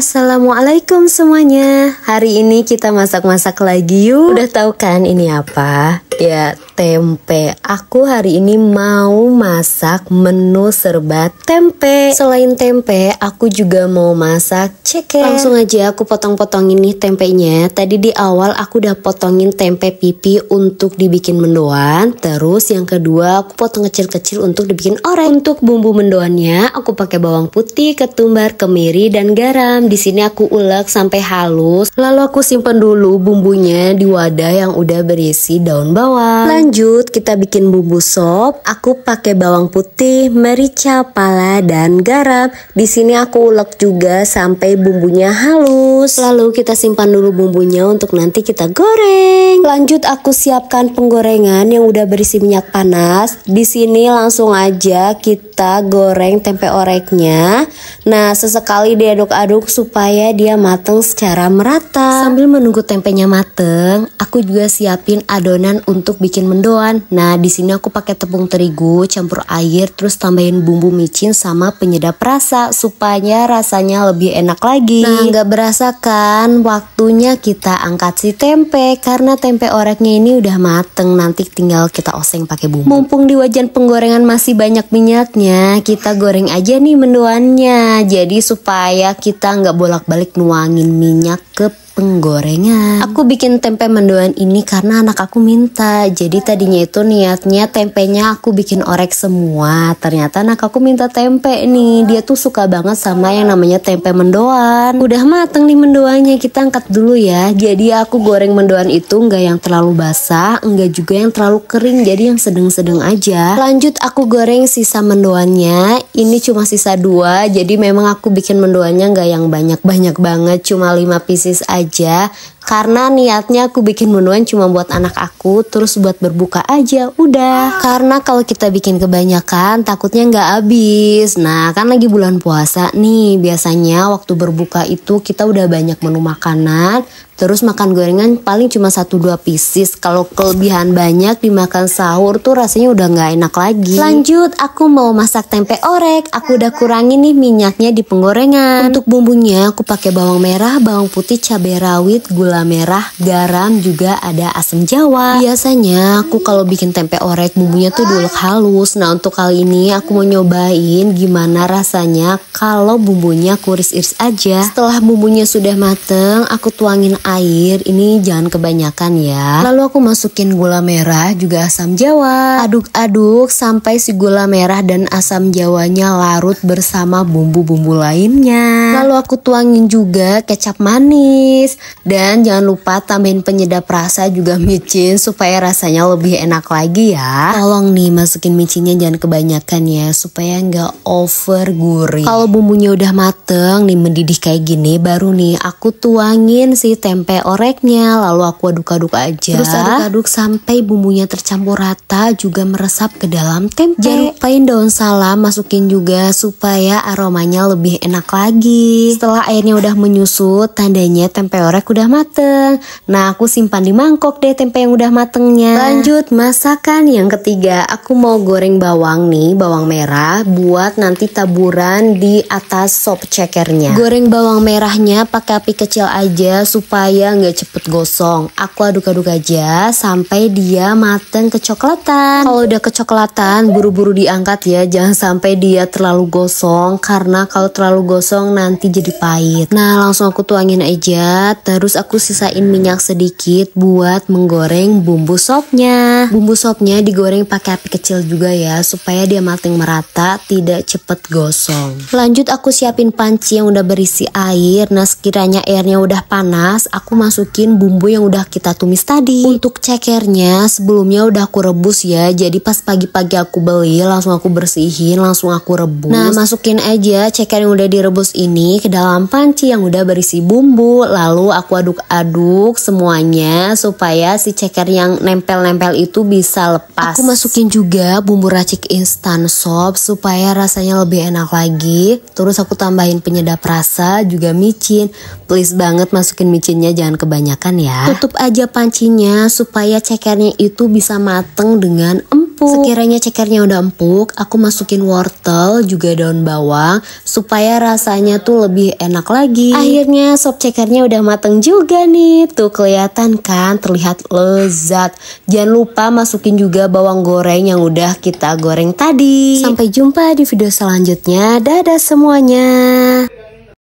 Assalamualaikum semuanya Hari ini kita masak-masak lagi yuk Udah tau kan ini apa? Ya tempe. Aku hari ini mau masak menu serba tempe. Selain tempe, aku juga mau masak ceker. Langsung aja aku potong-potongin nih tempenya. Tadi di awal aku udah potongin tempe pipi untuk dibikin mendoan. Terus yang kedua aku potong kecil-kecil untuk dibikin orek. Untuk bumbu mendoannya aku pakai bawang putih, ketumbar, kemiri dan garam. Di sini aku ulek sampai halus. Lalu aku simpen dulu bumbunya di wadah yang udah berisi daun bawang. Lanjut Lanjut kita bikin bumbu sop. Aku pakai bawang putih, merica, pala dan garam. Di sini aku ulek juga sampai bumbunya halus. Lalu kita simpan dulu bumbunya untuk nanti kita goreng. Lanjut aku siapkan penggorengan yang udah berisi minyak panas. Di sini langsung aja kita goreng tempe oreknya. Nah, sesekali diaduk-aduk supaya dia mateng secara merata. Sambil menunggu tempenya mateng, aku juga siapin adonan untuk bikin menu mendoan. Nah, di sini aku pakai tepung terigu, campur air, terus tambahin bumbu micin sama penyedap rasa supaya rasanya lebih enak lagi. Nah, nggak berasa kan? Waktunya kita angkat si tempe karena tempe oreknya ini udah mateng. Nanti tinggal kita oseng pakai bumbu. Mumpung di wajan penggorengan masih banyak minyaknya, kita goreng aja nih mendoannya. Jadi supaya kita nggak bolak-balik nuangin minyak ke penggorengan. Aku bikin tempe mendoan ini karena anak aku minta. Jadi tadinya itu niatnya tempenya aku bikin orek semua. Ternyata anak aku minta tempe nih. Dia tuh suka banget sama yang namanya tempe mendoan. Udah mateng nih mendoannya, kita angkat dulu ya. Jadi aku goreng mendoan itu nggak yang terlalu basah, nggak juga yang terlalu kering. Jadi yang sedang-sedang aja. Lanjut aku goreng sisa mendoannya. Ini cuma sisa dua, jadi memang aku bikin mendoannya nggak yang banyak-banyak banget, cuma lima pieces aja aja karena niatnya aku bikin menuan cuma buat anak aku, terus buat berbuka aja, udah. Karena kalau kita bikin kebanyakan, takutnya nggak habis. Nah, kan lagi bulan puasa nih, biasanya waktu berbuka itu kita udah banyak menu makanan, terus makan gorengan paling cuma satu dua pieces. Kalau kelebihan banyak dimakan sahur tuh rasanya udah nggak enak lagi. Lanjut, aku mau masak tempe orek. Aku udah kurangin nih minyaknya di penggorengan. Untuk bumbunya aku pakai bawang merah, bawang putih, cabai rawit, gula gula merah, garam juga ada asam jawa. Biasanya aku kalau bikin tempe orek bumbunya tuh diulek halus. Nah untuk kali ini aku mau nyobain gimana rasanya kalau bumbunya kuris-iris aja. Setelah bumbunya sudah mateng, aku tuangin air. Ini jangan kebanyakan ya. Lalu aku masukin gula merah juga asam jawa. Aduk-aduk sampai si gula merah dan asam jawanya larut bersama bumbu-bumbu lainnya. Lalu aku tuangin juga kecap manis dan teman jangan lupa tambahin penyedap rasa juga micin supaya rasanya lebih enak lagi ya. Tolong nih masukin micinnya jangan kebanyakan ya supaya nggak over gurih. Kalau bumbunya udah mateng nih mendidih kayak gini baru nih aku tuangin si tempe oreknya lalu aku aduk-aduk aja. Terus aduk-aduk sampai bumbunya tercampur rata juga meresap ke dalam tempe. Jangan lupain daun salam masukin juga supaya aromanya lebih enak lagi. Setelah airnya udah menyusut tandanya tempe orek udah matang mateng. Nah, aku simpan di mangkok deh tempe yang udah matengnya. Lanjut, masakan yang ketiga. Aku mau goreng bawang nih, bawang merah buat nanti taburan di atas sop cekernya. Goreng bawang merahnya pakai api kecil aja supaya nggak cepet gosong. Aku aduk-aduk aja sampai dia mateng kecoklatan. Kalau udah kecoklatan, buru-buru diangkat ya. Jangan sampai dia terlalu gosong karena kalau terlalu gosong nanti jadi pahit. Nah, langsung aku tuangin aja, terus aku sisain minyak sedikit buat menggoreng bumbu sopnya. Bumbu sopnya digoreng pakai api kecil juga ya supaya dia mateng merata, tidak cepet gosong. Lanjut aku siapin panci yang udah berisi air. Nah sekiranya airnya udah panas, aku masukin bumbu yang udah kita tumis tadi. Untuk cekernya sebelumnya udah aku rebus ya. Jadi pas pagi-pagi aku beli langsung aku bersihin, langsung aku rebus. Nah masukin aja ceker yang udah direbus ini ke dalam panci yang udah berisi bumbu. Lalu aku aduk aduk semuanya supaya si ceker yang nempel-nempel itu bisa lepas. Aku masukin juga bumbu racik instan sop supaya rasanya lebih enak lagi. Terus aku tambahin penyedap rasa juga micin. Please banget masukin micinnya jangan kebanyakan ya. Tutup aja pancinya supaya cekernya itu bisa mateng dengan empuk empuk. Sekiranya cekernya udah empuk, aku masukin wortel juga daun bawang supaya rasanya tuh lebih enak lagi. Akhirnya sop cekernya udah mateng juga nih. Tuh kelihatan kan terlihat lezat. Jangan lupa masukin juga bawang goreng yang udah kita goreng tadi. Sampai jumpa di video selanjutnya. Dadah semuanya.